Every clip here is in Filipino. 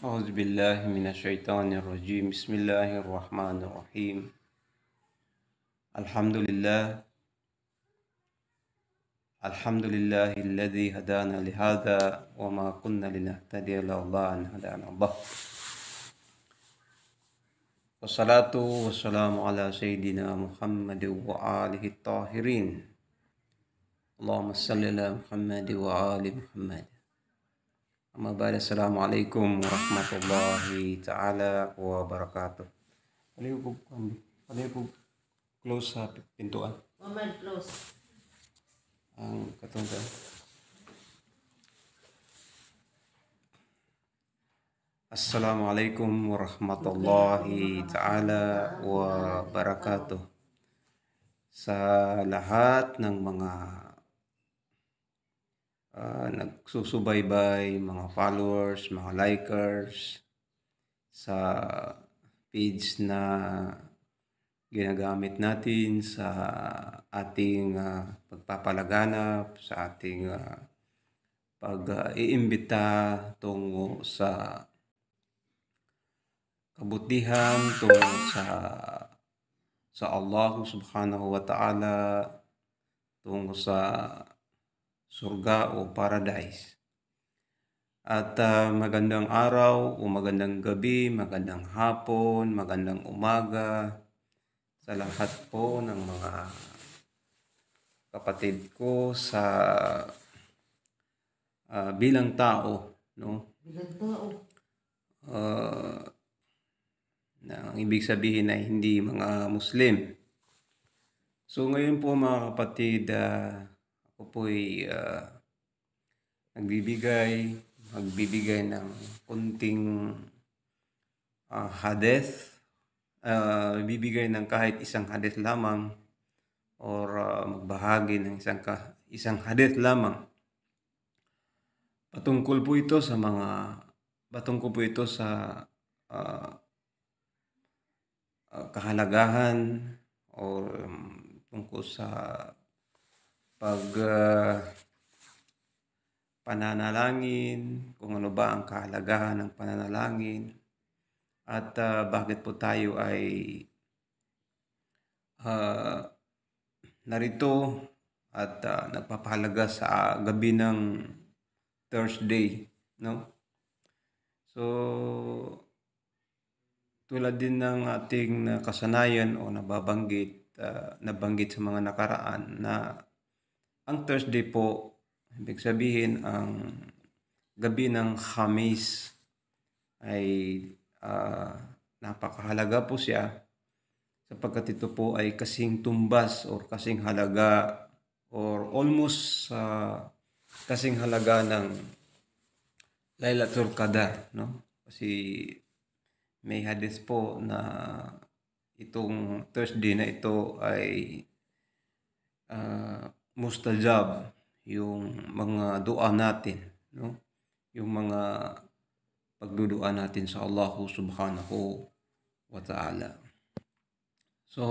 أعوذ بالله من الشيطان الرجيم بسم الله الرحمن الرحيم الحمد لله الحمد لله الذي هدانا لهذا وما كنا لنهتدي لولا أن هدانا الله والصلاة والسلام على سيدنا محمد وآله الطاهرين اللهم صل على محمد وآل محمد Amma ba'da, warahmatullahi ta'ala wa barakatuh. Palayo ko, palayo ko close sa pintuan. Moment, close. Ang katunggan. Assalamu alaikum warahmatullahi ta'ala wabarakatuh. Sa lahat ng mga uh, nagsusubaybay, mga followers, mga likers sa page na ginagamit natin sa ating uh, pagpapalaganap, sa ating uh, pag-iimbita tungo sa kabutihan, tungo sa sa Allah subhanahu wa ta'ala, tungo sa surga o paradise. At uh, magandang araw o magandang gabi, magandang hapon, magandang umaga sa lahat po ng mga kapatid ko sa uh, bilang tao, no? Bilang tao. Uh, na ang ibig sabihin ay hindi mga Muslim. So ngayon po mga kapatid, uh, ako po'y uh, nagbibigay, magbibigay ng kunting uh, ah, hadith, ah, uh, bibigay ng kahit isang hadith lamang or uh, magbahagi ng isang, ka, isang hadith lamang. Patungkol po ito sa mga, patungkol po ito sa uh, uh, kahalagahan or um, tungkol sa pag uh, pananalangin, kung ano ba ang kahalagahan ng pananalangin, at uh, bakit po tayo ay uh, narito at uh, nagpapahalaga sa gabi ng Thursday, no? So, tulad din ng ating kasanayan o nababanggit, uh, nabanggit sa mga nakaraan na ang Thursday po, ibig sabihin ang gabi ng Hamis ay uh, napakahalaga po siya sapagkat ito po ay kasing tumbas or kasing halaga or almost uh, kasing halaga ng Lailatul Qadar, no? Kasi may hadith po na itong Thursday na ito ay uh, mustajab yung mga dua natin, no? Yung mga pagdudua natin sa Allah subhanahu wa ta'ala. So,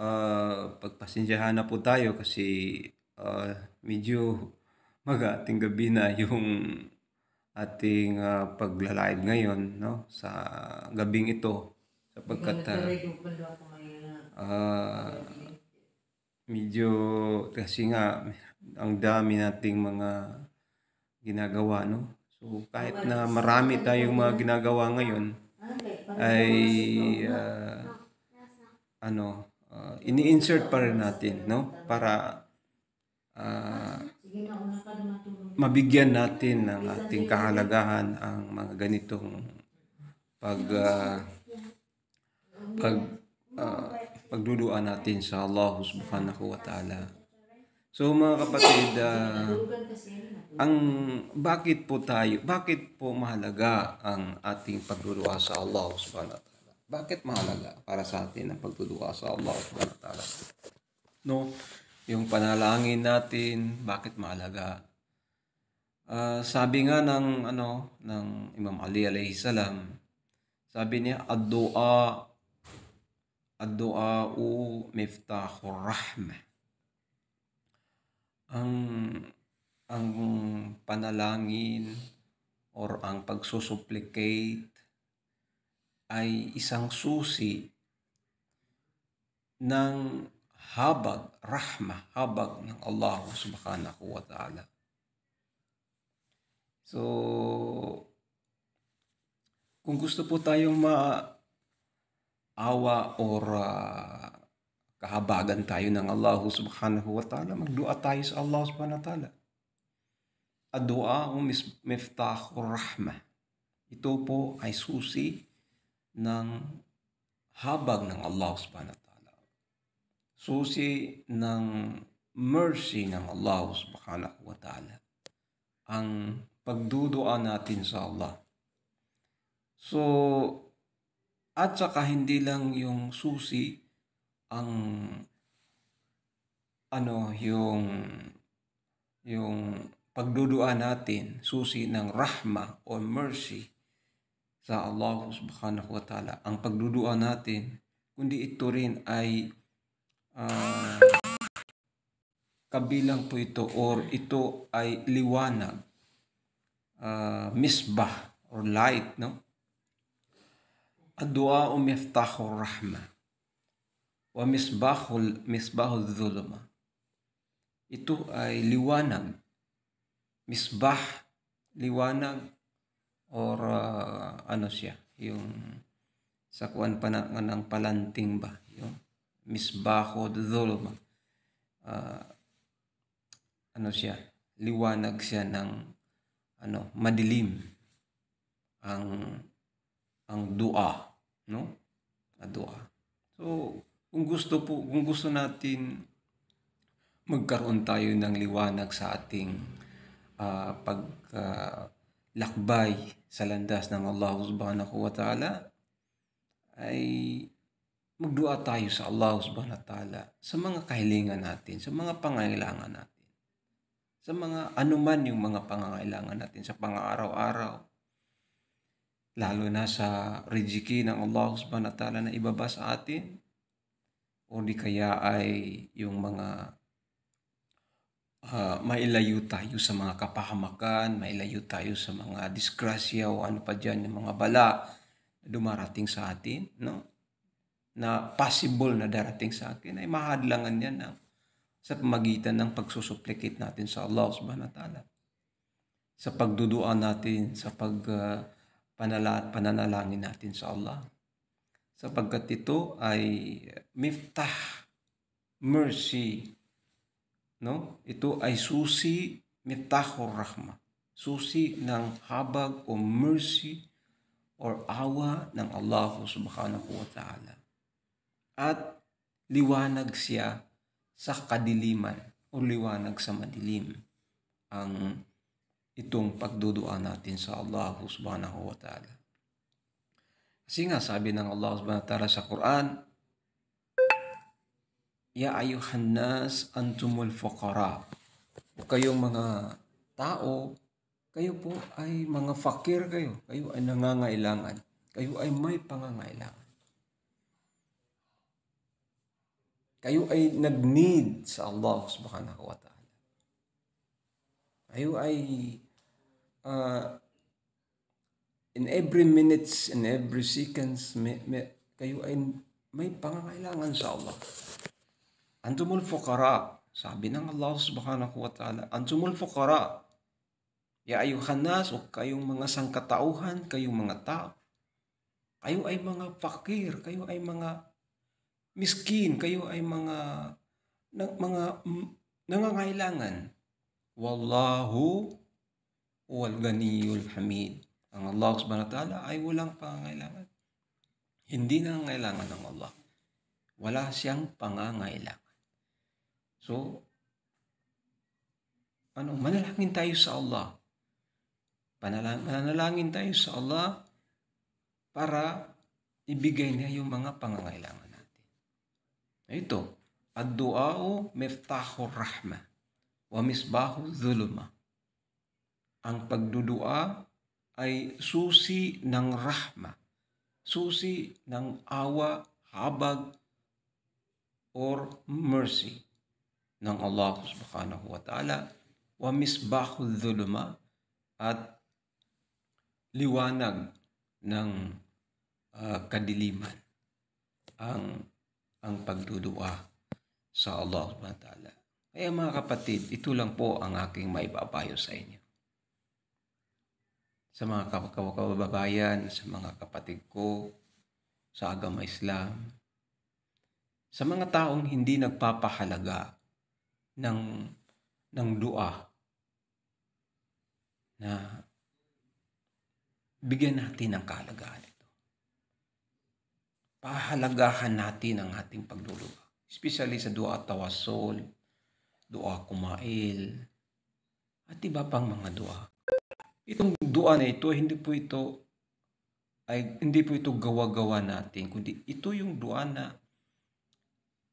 uh, pagpasensyahan na po tayo kasi uh, medyo mag gabi na yung ating uh, paglalive ngayon no sa gabing ito sapagkat uh, uh, medyo kasi nga ang dami nating mga ginagawa no so kahit na marami tayong mga ginagawa ngayon ay uh, ano uh, ini-insert pa rin natin no para uh, mabigyan natin ng ating kahalagahan ang mga ganitong pag uh, pag uh, pagdudua natin sa Allah subhanahu wa ta'ala. So mga kapatid, uh, ang bakit po tayo, bakit po mahalaga ang ating pagdudua sa Allah subhanahu wa ta'ala? Bakit mahalaga para sa atin ang pagdudua sa Allah subhanahu wa ta'ala? No, yung panalangin natin, bakit mahalaga? Uh, sabi nga ng ano ng Imam Ali alayhi salam, sabi niya ad-du'a ad dua u miftahur rahmah. Ang ang panalangin or ang pagsusupplicate ay isang susi ng habag, rahma, habag ng Allah subhanahu wa ta'ala. So, kung gusto po tayong ma awa or uh, kahabagan tayo ng Allah subhanahu wa ta'ala. Magdua tayo sa Allah subhanahu wa ta'ala. Adua o miftah o rahmah. Ito po ay susi ng habag ng Allah subhanahu wa ta'ala. Susi ng mercy ng Allah subhanahu wa ta'ala. Ang pagdudua natin sa Allah. So, at saka hindi lang yung susi ang ano yung yung pagduduan natin susi ng rahma o mercy sa Allah subhanahu wa ta'ala ang pagduduan natin kundi ito rin ay uh, kabilang po ito or ito ay liwanag uh, misbah or light no الدعاء مفتاح الرحمة ومصباح مصباح الظلمة ito ay liwanag misbah liwanag or uh, ano siya yung sa kuan pa na, ng palanting ba yung misbaho dhulma uh, ano siya liwanag siya ng ano madilim ang ang dua no? Adwa. Ah. So, kung gusto po, kung gusto natin magkaroon tayo ng liwanag sa ating uh, ah, paglakbay ah, uh, sa landas ng Allah subhanahu wa ta'ala, ay magdua tayo sa Allah subhanahu wa ta'ala sa mga kahilingan natin, sa mga pangangailangan natin, sa mga anuman yung mga pangangailangan natin sa pang-araw-araw, lalo na sa riziki ng Allah subhanahu wa ta'ala na ibaba sa atin o di kaya ay yung mga uh, mailayo tayo sa mga kapahamakan, mailayo tayo sa mga disgrasya o ano pa dyan, yung mga bala na dumarating sa atin, no? na possible na darating sa atin ay mahadlangan yan ng, sa pamagitan ng pagsusuplicate natin sa Allah subhanahu wa ta'ala. Sa pagduduan natin, sa pag uh, panala, pananalangin natin sa Allah. Sapagkat ito ay miftah, mercy. No? Ito ay susi miftahur rahma. Susi ng habag o mercy or awa ng Allah subhanahu wa ta'ala. At liwanag siya sa kadiliman o liwanag sa madilim. Ang itong pagdudua natin sa Allah subhanahu wa ta'ala. Kasi nga sabi ng Allah subhanahu wa ta'ala sa Quran, Ya ayuhan nas antumul fuqara. kayong mga tao, kayo po ay mga fakir kayo. Kayo ay nangangailangan. Kayo ay may pangangailangan. Kayo ay nag-need sa Allah subhanahu wa ta'ala. Kayo ay uh, in every minutes, in every seconds, may, may, kayo ay may pangangailangan sa Allah. Antumul fuqara, sabi ng Allah subhanahu wa ta'ala, Antumul fuqara, ya ayuhan nas, o kayong mga sangkatauhan, kayong mga tao, kayo ay mga fakir, kayo ay mga miskin, kayo ay mga na, mga nangangailangan. Wallahu wal ganiyul hamid. Ang Allah subhanahu wa ta'ala ay walang pangangailangan. Hindi na nangailangan ng Allah. Wala siyang pangangailangan. So, ano, manalangin tayo sa Allah. Panalang, manalangin tayo sa Allah para ibigay niya yung mga pangangailangan natin. Ito, ad-du'a miftahu rahma wa misbahu zulma. Ang pagdudua ay susi ng rahma, susi ng awa, habag, or mercy ng Allah subhanahu wa ta'ala wa misbahu dhuluma at liwanag ng uh, kadiliman ang ang pagdudua sa Allah subhanahu wa ta'ala. Kaya mga kapatid, ito lang po ang aking maipapayo sa inyo sa mga kababayan, sa mga kapatid ko, sa agama Islam, sa mga taong hindi nagpapahalaga ng, ng dua na bigyan natin ng kahalagahan ito. Pahalagahan natin ang ating pagdudua. Especially sa dua at tawasol, dua kumail, at iba pang mga dua. Itong dua na ito, hindi po ito ay hindi po ito gawa-gawa natin, kundi ito yung dua na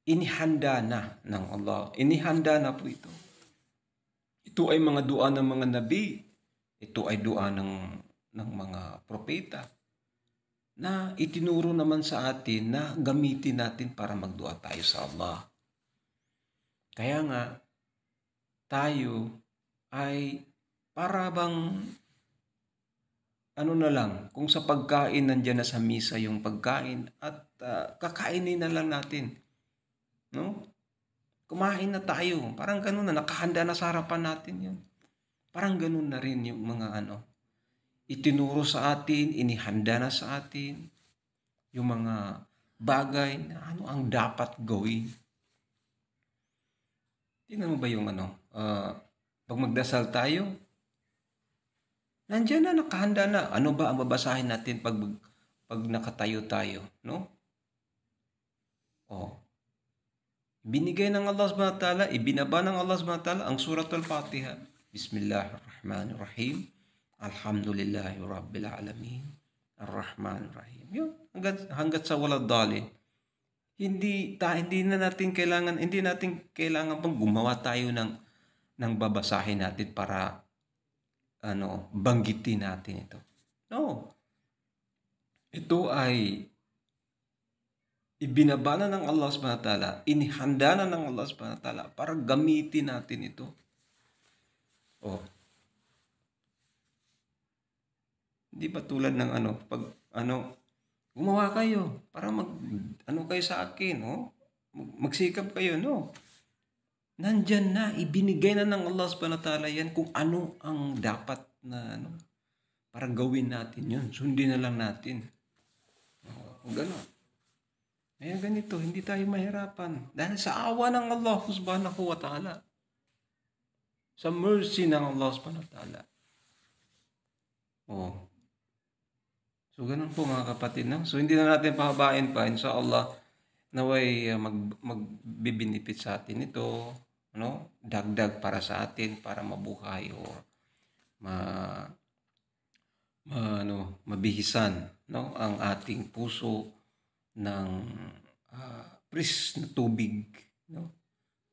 inihanda na ng Allah. Inihanda na po ito. Ito ay mga dua ng mga nabi. Ito ay dua ng, ng mga propeta na itinuro naman sa atin na gamitin natin para magdua tayo sa Allah. Kaya nga, tayo ay para bang ano na lang, kung sa pagkain nandiyan na sa misa yung pagkain at uh, kakainin na lang natin. No? Kumain na tayo. Parang ganun na, nakahanda na sa harapan natin yun. Parang ganun na rin yung mga ano. Itinuro sa atin, inihanda na sa atin yung mga bagay na ano ang dapat gawin. Tingnan mo ba yung ano, uh, pag magdasal tayo, Nandiyan na, nakahanda na. Ano ba ang babasahin natin pag, pag nakatayo tayo? No? Oh. Binigay ng Allah subhanahu wa ta'ala, ibinaba ng Allah subhanahu wa ta'ala ang surat al-Fatiha. Bismillahirrahmanirrahim. Alhamdulillahi Rabbil Alamin. Ar-Rahman Rahim. Yun, hanggat, hanggat sa wala dali. Hindi, ta, hindi na natin kailangan, hindi natin kailangan pang gumawa tayo ng, ng babasahin natin para ano, banggitin natin ito. No. Ito ay ibinabana ng Allah subhanahu ta'ala, inihanda na ng Allah subhanahu ta'ala para gamitin natin ito. Oh. Hindi ba tulad ng ano, pag ano, gumawa kayo para mag ano kayo sa akin, oh. Magsikap kayo, no nandyan na, ibinigay na ng Allah subhanahu wa ta'ala yan kung ano ang dapat na ano, para gawin natin yun. Sundin na lang natin. O, oh, o gano'n. Kaya ganito, hindi tayo mahirapan. Dahil sa awa ng Allah subhanahu wa ta'ala. Sa mercy ng Allah subhanahu wa ta'ala. Oo. Oh. So, ganun po mga kapatid. No? So, hindi na natin pahabain pa. Insya naway uh, mag, magbibinipit sa atin ito no? Dagdag para sa atin para mabuhay o ma, ma ano, mabihisan, no? Ang ating puso ng uh, pris na tubig, no?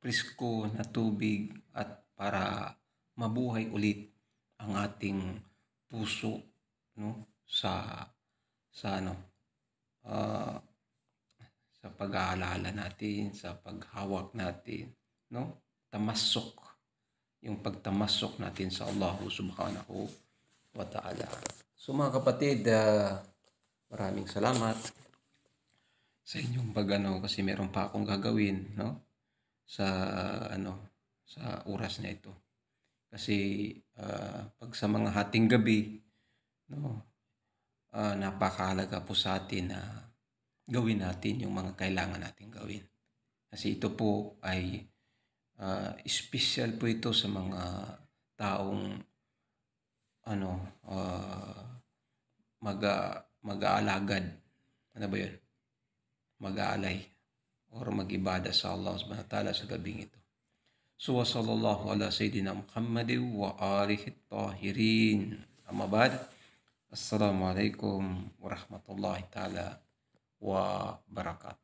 Prisko na tubig at para mabuhay ulit ang ating puso no sa sa ano uh, sa pag-aalala natin sa paghawak natin no tamasok. Yung pagtamasok natin sa Allah subhanahu wa ta'ala. So mga kapatid, uh, maraming salamat sa inyong pag ano, kasi meron pa akong gagawin no? sa ano sa oras na ito. Kasi uh, pag sa mga hating gabi, no, uh, napakahalaga po sa atin na gawin natin yung mga kailangan natin gawin. Kasi ito po ay uh, special po ito sa mga taong ano uh, mag mag-aalagad ano ba 'yun mag-aalay or mag-ibada sa Allah subhanahu wa ta'ala sa gabing ito so wa sallallahu ala sayidina Muhammadin wa alihi tahirin amma ba'd assalamu alaikum warahmatullahi ta'ala wa barakatuh